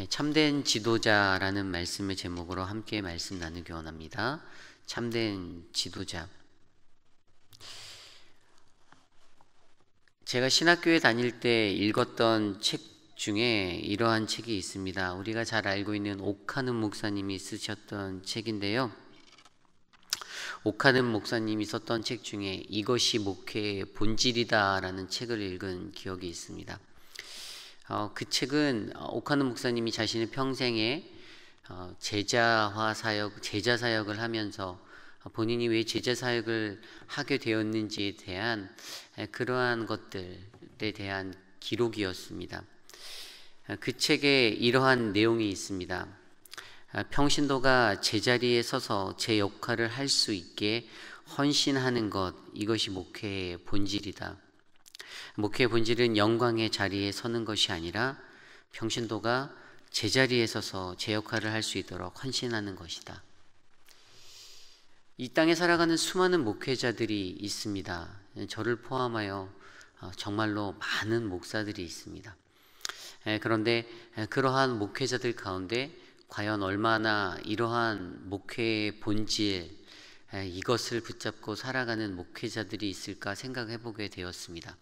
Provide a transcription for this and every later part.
예, 참된 지도자라는 말씀의 제목으로 함께 말씀 나누기 원합니다. 참된 지도자. 제가 신학교에 다닐 때 읽었던 책 중에 이러한 책이 있습니다. 우리가 잘 알고 있는 오카는 목사님이 쓰셨던 책인데요. 오카는 목사님이 썼던 책 중에 이것이 목회의 본질이다라는 책을 읽은 기억이 있습니다. 어, 그 책은 오카노 어, 목사님이 자신의 평생에 어, 제자화 사역, 제자 사역을 하면서 어, 본인이 왜 제자 사역을 하게 되었는지에 대한 그러한 것들에 대한 기록이었습니다. 어, 그 책에 이러한 내용이 있습니다. 평신도가 제자리에 서서 제 역할을 할 수 있게 헌신하는 것, 이것이 목회의 본질이다. 목회의 본질은 영광의 자리에 서는 것이 아니라 병신도가 제자리에 서서 제 역할을 할 수 있도록 헌신하는 것이다. 이 땅에 살아가는 수많은 목회자들이 있습니다. 저를 포함하여 어, 정말로 많은 목사들이 있습니다. 그런데 그러한 목회자들 가운데 과연 얼마나 이러한 목회의 본질, 이것을 붙잡고 살아가는 목회자들이 있을까 생각해 보게 되었습니다.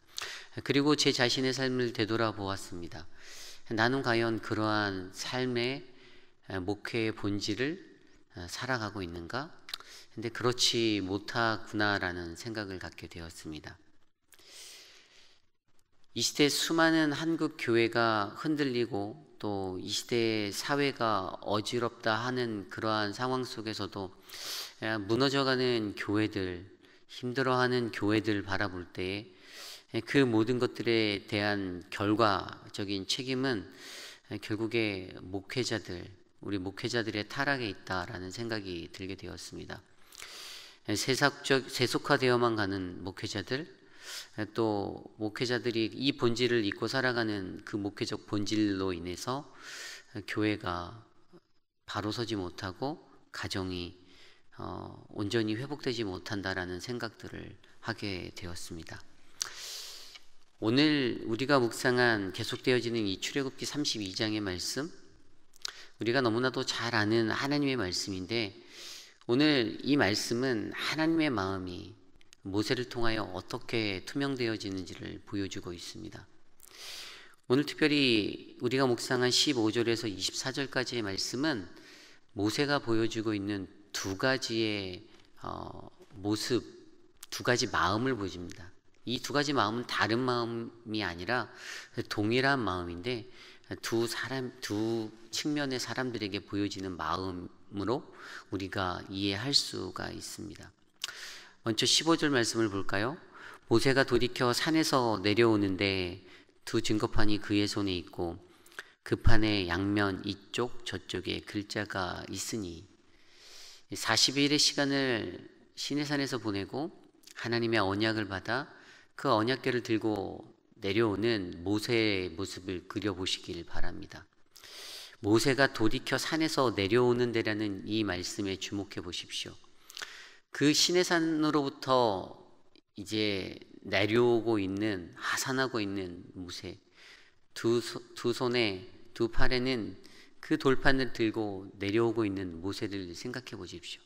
그리고 제 자신의 삶을 되돌아보았습니다. 나는 과연 그러한 삶의 목회의 본질을 어, 살아가고 있는가? 근데 그렇지 못하구나라는 생각을 갖게 되었습니다. 이 시대 수많은 한국 교회가 흔들리고 또 이 시대의 사회가 어지럽다 하는 그러한 상황 속에서도 무너져가는 교회들, 힘들어하는 교회들 바라볼 때에 예, 그 모든 것들에 대한 결과적인 책임은 예, 결국에 목회자들, 우리 목회자들의 타락에 있다라는 생각이 들게 되었습니다. 예, 세속적, 세속화되어만 가는 목회자들, 또 목회자들이 이 본질을 잊고 살아가는 그 목회적 본질로 인해서 교회가 바로 서지 못하고 가정이 어, 온전히 회복되지 못한다라는 생각들을 하게 되었습니다. 오늘 우리가 묵상한 계속되어지는 이 출애굽기 32장의 말씀 우리가 너무나도 잘 아는 하나님의 말씀인데 오늘 이 말씀은 하나님의 마음이 모세를 통하여 어떻게 투명되어지는지를 보여주고 있습니다. 오늘 특별히 우리가 묵상한 15절에서 24절까지의 말씀은 모세가 보여주고 있는 두 가지의 어, 모습, 두 가지 마음을 보여줍니다. 이두 가지 마음은 다른 마음이 아니라 동일한 마음인데 두 사람 두 측면의 사람들에게 보여지는 마음으로 우리가 이해할 수가 있습니다. 먼저 15절 말씀을 볼까요? 모세가 돌이켜 산에서 내려오는데 두 증거판이 그의 손에 있고 그 판에 양면 이쪽 저쪽에 글자가 있으니 40일의 시간을 시내산에서 보내고 하나님의 언약을 받아 그 언약궤를 들고 내려오는 모세의 모습을 그려보시길 바랍니다. 모세가 돌이켜 산에서 내려오는 데라는 이 말씀에 주목해 보십시오. 그 신의 산으로부터 이제 내려오고 있는 하산하고 있는 모세 두, 두 손에 두 팔에는 그 돌판을 들고 내려오고 있는 모세를 생각해 보십시오.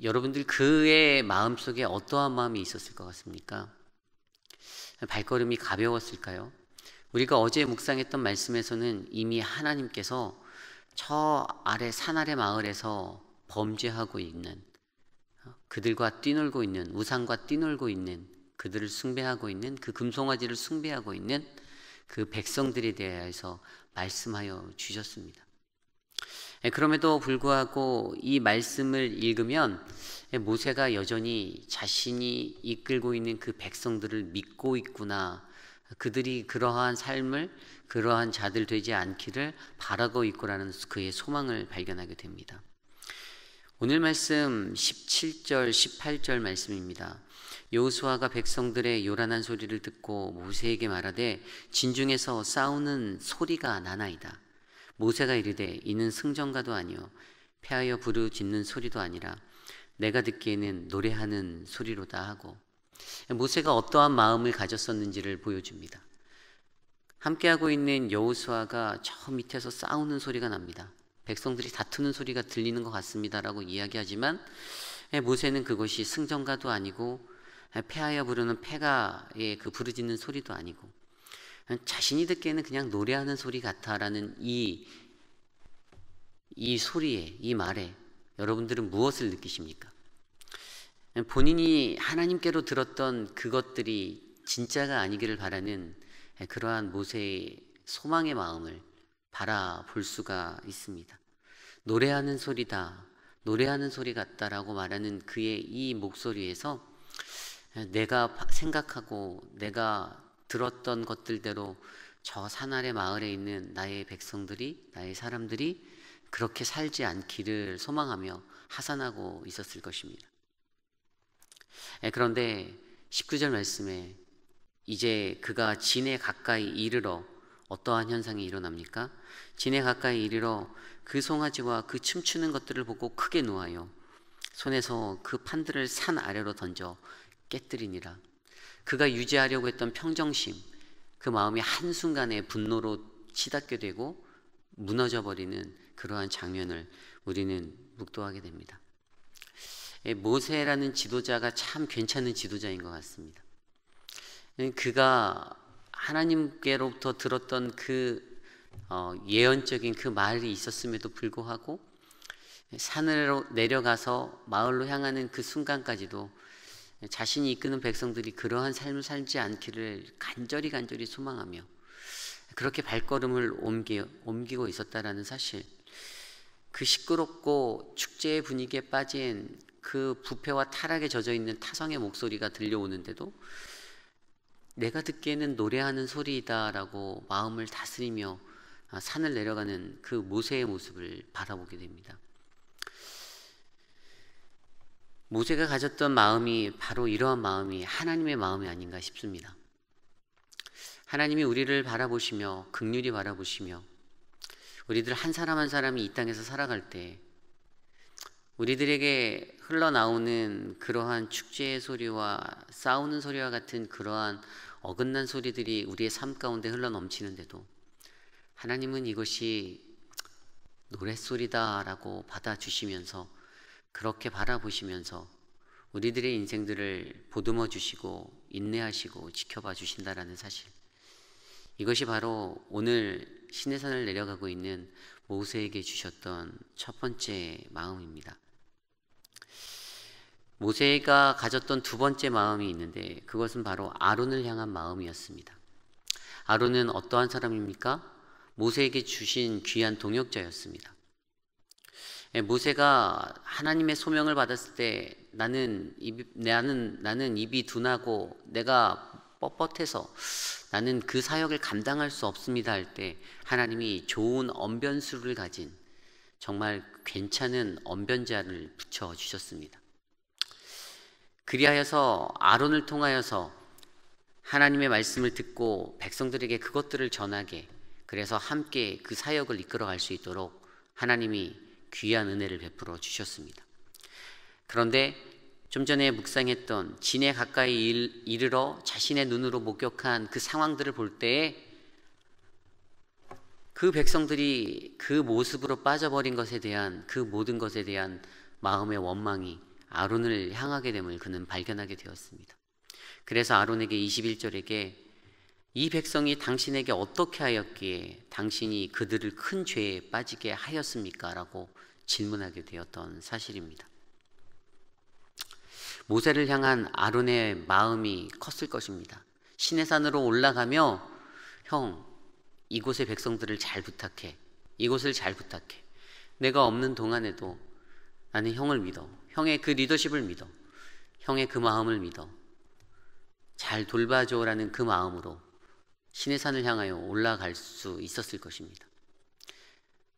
여러분들 그의 마음속에 어떠한 마음이 있었을 것 같습니까? 발걸음이 가벼웠을까요? 우리가 어제 묵상했던 말씀에서는 이미 하나님께서 저 아래 산 아래 마을에서 범죄하고 있는 그들과 뛰놀고 있는 우상과 뛰놀고 있는 그들을 숭배하고 있는 그 금송아지를 숭배하고 있는 그 백성들에 대해서 말씀하여 주셨습니다. 예, 그럼에도 불구하고 이 말씀을 읽으면 예, 모세가 여전히 자신이 이끌고 있는 그 백성들을 믿고 있구나. 그들이 그러한 삶을 그러한 자들 되지 않기를 바라고 있고라는 그의 소망을 발견하게 됩니다. 오늘 말씀 17절 18절 말씀입니다. 여호수아가 백성들의 요란한 소리를 듣고 모세에게 말하되 진중에서 싸우는 소리가 나나이다. 모세가 이르되 이는 승전가도 아니요 패하여 부르짖는 소리도 아니라 내가 듣기에는 노래하는 소리로다 하고 모세가 어떠한 마음을 가졌었는지를 보여줍니다. 함께하고 있는 여호수아가 저 밑에서 싸우는 소리가 납니다. 백성들이 다투는 소리가 들리는 것 같습니다라고 이야기하지만 예, 모세는 그것이 승전가도 아니고 예, 패하여 부르는 패가의 그 부르짖는 소리도 아니고 자신이 듣기에는 그냥 노래하는 소리 같아라는 이, 이 소리에, 이 말에 여러분들은 무엇을 느끼십니까? 본인이 하나님께로 들었던 그것들이 진짜가 아니기를 바라는 그러한 모세의 소망의 마음을 바라볼 수가 있습니다. 노래하는 소리다, 노래하는 소리 같다라고 말하는 그의 이 목소리에서 내가 생각하고 내가 들었던 것들대로 저 산아래 마을에 있는 나의 백성들이 나의 사람들이 그렇게 살지 않기를 소망하며 하산하고 있었을 것입니다. 예, 그런데 19절 말씀에 이제 그가 진에 가까이 이르러 어떠한 현상이 일어납니까? 진에 가까이 이르러 그 송아지와 그 춤추는 것들을 보고 크게 노하여 손에서 그 판들을 산 아래로 던져 깨뜨리니라. 그가 유지하려고 했던 평정심, 그 마음이 한순간에 분노로 치닫게 되고 무너져버리는 그러한 장면을 우리는 묵도하게 됩니다. 예, 모세라는 지도자가 참 괜찮은 지도자인 것 같습니다. 예, 그가 하나님께로부터 들었던 그 어, 예언적인 그 말이 있었음에도 불구하고 산으로 내려가서 마을로 향하는 그 순간까지도 자신이 이끄는 백성들이 그러한 삶을 살지 않기를 간절히 간절히 소망하며 그렇게 발걸음을 옮기, 옮기고 있었다라는 사실 그 시끄럽고 축제의 분위기에 빠진 그 부패와 타락에 젖어 있는 타성의 목소리가 들려오는데도 내가 듣기에는 노래하는 소리이다라고 마음을 다스리며 아, 산을 내려가는 그 모세의 모습을 바라보게 됩니다. 모세가 가졌던 마음이 바로 이러한 마음이 하나님의 마음이 아닌가 싶습니다. 하나님이 우리를 바라보시며 극률이 바라보시며 우리들 한 사람 한 사람이 이 땅에서 살아갈 때 우리들에게 흘러나오는 그러한 축제의 소리와 싸우는 소리와 같은 그러한 어긋난 소리들이 우리의 삶 가운데 흘러넘치는데도 하나님은 이것이 노랫소리다라고 받아주시면서 그렇게 바라보시면서 우리들의 인생들을 보듬어 주시고 인내하시고 지켜봐 주신다라는 사실. 이것이 바로 오늘 신의 산을 내려가고 있는 모세에게 주셨던 첫 번째 마음입니다. 모세가 가졌던 두 번째 마음이 있는데 그것은 바로 아론을 향한 마음이었습니다. 아론은 어떠한 사람입니까? 모세에게 주신 귀한 동역자였습니다. 예, 모세가 하나님의 소명을 받았을 때 나는 입, 나는 나는 입이 둔하고 내가 뻣뻣해서 나는 그 사역을 감당할 수 없습니다 할 때 하나님이 좋은 언변수를 가진 정말 괜찮은 언변자를 붙여 주셨습니다. 그리하여서 아론을 통하여서 하나님의 말씀을 듣고 백성들에게 그것들을 전하게 그래서 함께 그 사역을 이끌어갈 수 있도록 하나님이 귀한 은혜를 베풀어 주셨습니다. 그런데 좀 전에 묵상했던 진에 가까이 이르러 자신의 눈으로 목격한 그 상황들을 볼 때에 그 백성들이 그 모습으로 빠져버린 것에 대한 그 모든 것에 대한 마음의 원망이 아론을 향하게 됨을 그는 발견하게 되었습니다. 그래서 아론에게 21절에게 이 백성이 당신에게 어떻게 하였기에 당신이 그들을 큰 죄에 빠지게 하였습니까? 라고 질문하게 되었던 사실입니다. 모세를 향한 아론의 마음이 컸을 것입니다. 시내산으로 올라가며 형 이곳의 백성들을 잘 부탁해. 이곳을 잘 부탁해. 내가 없는 동안에도 나는 형을 믿어. 형의 그 리더십을 믿어. 형의 그 마음을 믿어. 잘 돌봐줘라는 그 마음으로 신의 산을 향하여 올라갈 수 있었을 것입니다.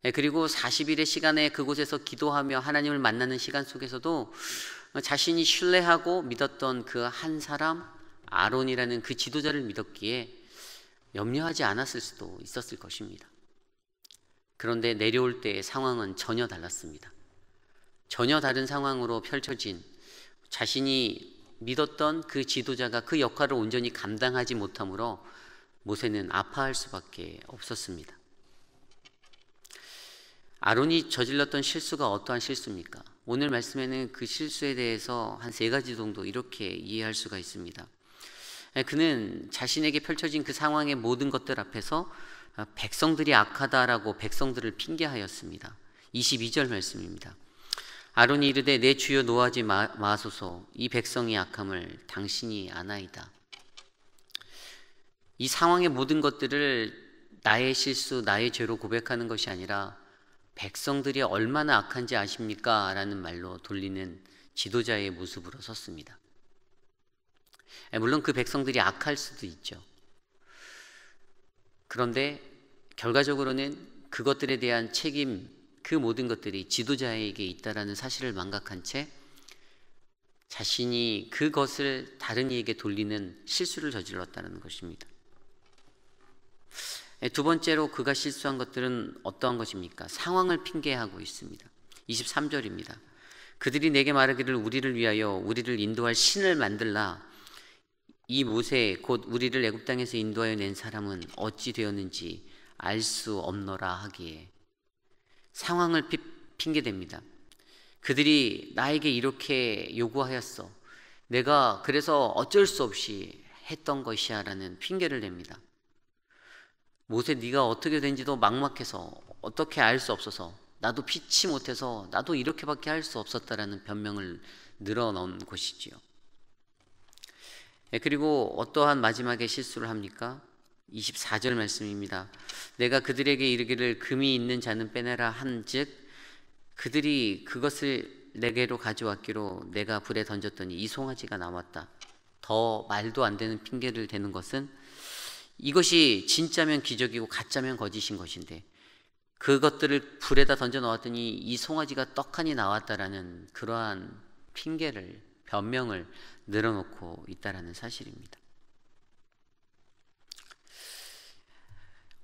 예, 그리고 40일의 시간에 그곳에서 기도하며 하나님을 만나는 시간 속에서도 자신이 신뢰하고 믿었던 그 한 사람 아론이라는 그 지도자를 믿었기에 염려하지 않았을 수도 있었을 것입니다. 그런데 내려올 때의 상황은 전혀 달랐습니다. 전혀 다른 상황으로 펼쳐진 자신이 믿었던 그 지도자가 그 역할을 온전히 감당하지 못하므로 모세는 아파할 수밖에 없었습니다. 아론이 저질렀던 실수가 어떠한 실수입니까? 오늘 말씀에는 그 실수에 대해서 한 세 가지 정도 이렇게 이해할 수가 있습니다. 예, 그는 자신에게 펼쳐진 그 상황의 모든 것들 앞에서 아, 백성들이 악하다라고 백성들을 핑계하였습니다. 22절 말씀입니다. 아론이 이르되 내 주여 노하지 마소서 이 백성의 악함을 당신이 아나이다. 이 상황의 모든 것들을 나의 실수, 나의 죄로 고백하는 것이 아니라 백성들이 얼마나 악한지 아십니까? 라는 말로 돌리는 지도자의 모습으로 섰습니다. 예, 물론 그 백성들이 악할 수도 있죠. 그런데 결과적으로는 그것들에 대한 책임, 그 모든 것들이 지도자에게 있다라는 사실을 망각한 채 자신이 그것을 다른 이에게 돌리는 실수를 저질렀다는 것입니다. 네, 두 번째로 그가 실수한 것들은 어떠한 것입니까? 상황을 핑계하고 있습니다. 23절입니다. 그들이 내게 말하기를 우리를 위하여 우리를 인도할 신을 만들라. 이 모세 곧 우리를 애굽 땅에서 인도하여 낸 사람은 어찌 되었는지 알 수 없노라 하기에 상황을 피, 핑계댑니다. 그들이 나에게 이렇게 요구하였어. 내가 그래서 어쩔 수 없이 했던 것이야라는 핑계를 냅니다. 모세 네가 어떻게 된지도 막막해서 어떻게 알 수 없어서 나도 피치 못해서 나도 이렇게밖에 할 수 없었다라는 변명을 늘어놓은 것이지요 예, 그리고 어떠한 마지막에 실수를 합니까? 24절 말씀입니다. 내가 그들에게 이르기를 금이 있는 자는 빼내라 한즉 그들이 그것을 내게로 가져왔기로 내가 불에 던졌더니 이 송아지가 남았다. 더 말도 안 되는 핑계를 대는 것은 이것이 진짜면 기적이고 가짜면 거짓인 것인데 그것들을 불에다 던져 놓았더니이 송아지가 떡하니 나왔다라는 그러한 핑계를 변명을 늘어놓고 있다라는 사실입니다.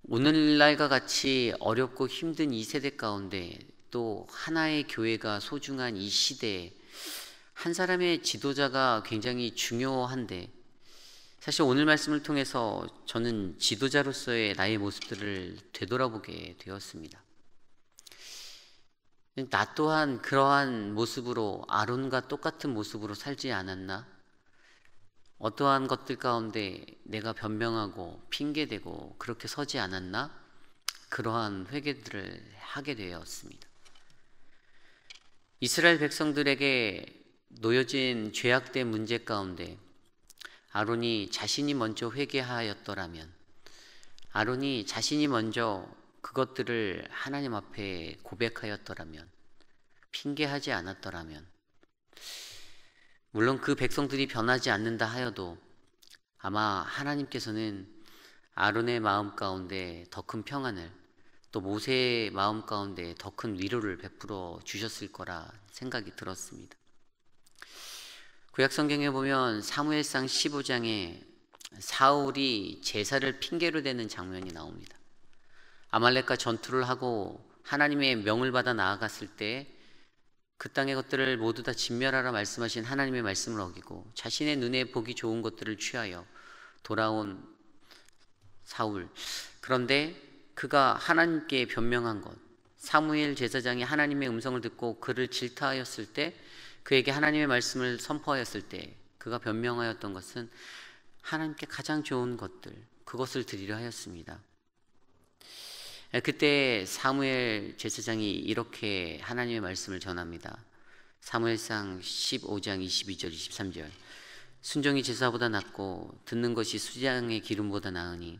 오늘날과 같이 어렵고 힘든 이 세대 가운데 또 하나의 교회가 소중한 이 시대에 한 사람의 지도자가 굉장히 중요한데 사실 오늘 말씀을 통해서 저는 지도자로서의 나의 모습들을 되돌아보게 되었습니다. 나 또한 그러한 모습으로 아론과 똑같은 모습으로 살지 않았나? 어떠한 것들 가운데 내가 변명하고 핑계대고 그렇게 서지 않았나? 그러한 회개들을 하게 되었습니다. 이스라엘 백성들에게 놓여진 죄악된 문제 가운데 아론이 자신이 먼저 회개하였더라면 아론이 자신이 먼저 그것들을 하나님 앞에 고백하였더라면 핑계하지 않았더라면 물론 그 백성들이 변하지 않는다 하여도 아마 하나님께서는 아론의 마음 가운데 더 큰 평안을 또 모세의 마음 가운데 더 큰 위로를 베풀어 주셨을 거라 생각이 들었습니다. 구약 성경에 보면 사무엘상 15장에 사울이 제사를 핑계로 대는 장면이 나옵니다. 아말렉과 전투를 하고 하나님의 명을 받아 나아갔을 때 그 땅의 것들을 모두 다 진멸하라 말씀하신 하나님의 말씀을 어기고 자신의 눈에 보기 좋은 것들을 취하여 돌아온 사울. 그런데 그가 하나님께 변명한 것. 사무엘 제사장이 하나님의 음성을 듣고 그를 질타하였을 때 그에게 하나님의 말씀을 선포하였을 때 그가 변명하였던 것은 하나님께 가장 좋은 것들 그것을 드리려 하였습니다. 예, 그때 사무엘 제사장이 이렇게 하나님의 말씀을 전합니다. 사무엘상 15장 22절 23절 순종이 제사보다 낫고 듣는 것이 수장의 기름보다 나으니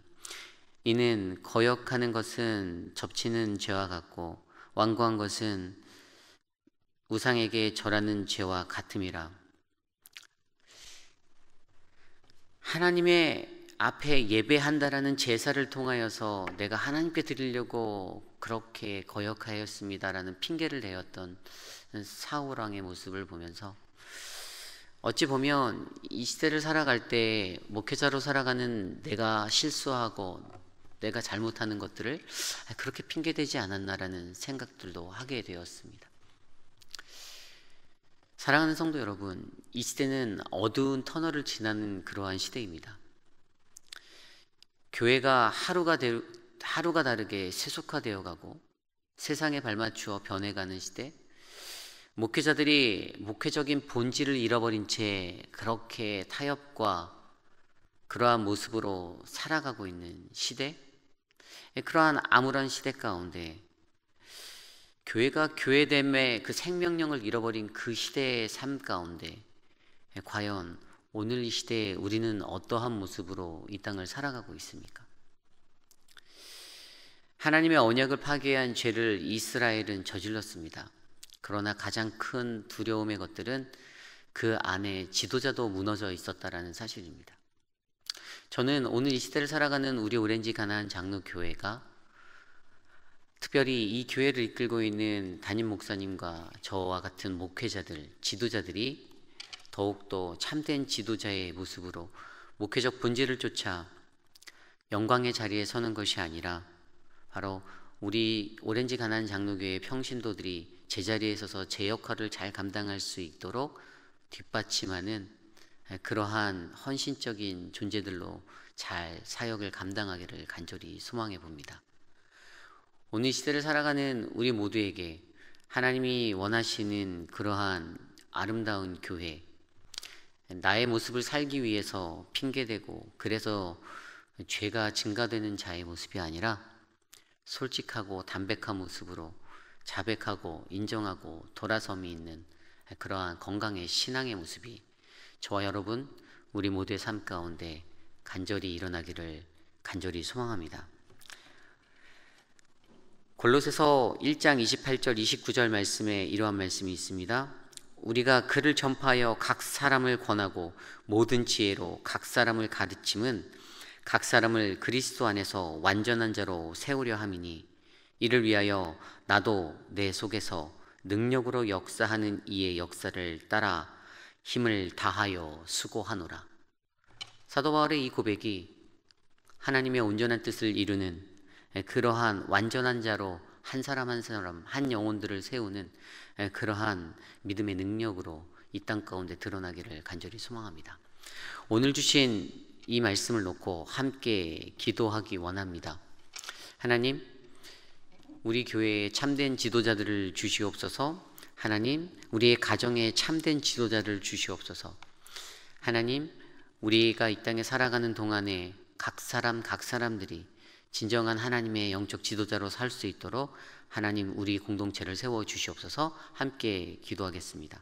이는 거역하는 것은 접치는 죄와 같고 완고한 것은 우상에게 절하는 죄와 같음이라. 하나님의 앞에 예배한다라는 제사를 통하여서 내가 하나님께 드리려고 그렇게 거역하였습니다라는 핑계를 대었던 사울왕의 모습을 보면서 어찌 보면 이 시대를 살아갈 때 목회자로 살아가는 내가 실수하고 내가 잘못하는 것들을 그렇게 핑계대지 않았나라는 생각들도 하게 되었습니다. 사랑하는 성도 여러분, 이 시대는 어두운 터널을 지나는 그러한 시대입니다. 교회가 하루가, 되, 하루가 다르게 세속화되어 가고 세상에 발맞추어 변해가는 시대, 목회자들이 목회적인 본질을 잃어버린 채 그렇게 타협과 그러한 모습으로 살아가고 있는 시대, 그러한 암울한 시대 가운데 교회가 교회됨의 그 생명력을 잃어버린 그 시대의 삶 가운데 예, 과연 오늘 이 시대에 우리는 어떠한 모습으로 이 땅을 살아가고 있습니까? 하나님의 언약을 파괴한 죄를 이스라엘은 저질렀습니다. 그러나 가장 큰 두려움의 것들은 그 안에 지도자도 무너져 있었다라는 사실입니다. 저는 오늘 이 시대를 살아가는 우리 오렌지 가나 장로교회가 특별히 이 교회를 이끌고 있는 담임 목사님과 저와 같은 목회자들, 지도자들이 더욱더 참된 지도자의 모습으로 목회적 본질을 쫓아 영광의 자리에 서는 것이 아니라 바로 우리 오렌지 가난 장로교회 평신도들이 제자리에 서서 제 역할을 잘 감당할 수 있도록 뒷받침하는 그러한 헌신적인 존재들로 잘 사역을 감당하기를 간절히 소망해 봅니다. 오늘 시대를 살아가는 우리 모두에게 하나님이 원하시는 그러한 아름다운 교회, 나의 모습을 살기 위해서 핑계대고 그래서 죄가 증가되는 자의 모습이 아니라 솔직하고 담백한 모습으로 자백하고 인정하고 돌아섬이 있는 그러한 건강의 신앙의 모습이 저와 여러분 우리 모두의 삶 가운데 간절히 일어나기를 간절히 소망합니다. 골로새서 1장 28절 29절 말씀에 이러한 말씀이 있습니다. 우리가 그를 전파하여 각 사람을 권하고 모든 지혜로 각 사람을 가르침은 각 사람을 그리스도 안에서 완전한 자로 세우려 함이니 이를 위하여 나도 내 속에서 능력으로 역사하는 이의 역사를 따라 힘을 다하여 수고하노라. 사도 바울의 이 고백이 하나님의 온전한 뜻을 이루는 예, 그러한 완전한 자로 한 사람 한 사람 한 영혼들을 세우는 예, 그러한 믿음의 능력으로 이 땅 가운데 드러나기를 간절히 소망합니다. 오늘 주신 이 말씀을 놓고 함께 기도하기 원합니다. 하나님, 우리 교회에 참된 지도자들을 주시옵소서. 하나님, 우리의 가정에 참된 지도자를 주시옵소서. 하나님, 우리가 이 땅에 살아가는 동안에 각 사람 각 사람들이 진정한 하나님의 영적 지도자로 살 수 있도록 하나님 우리 공동체를 세워 주시옵소서 함께 기도하겠습니다.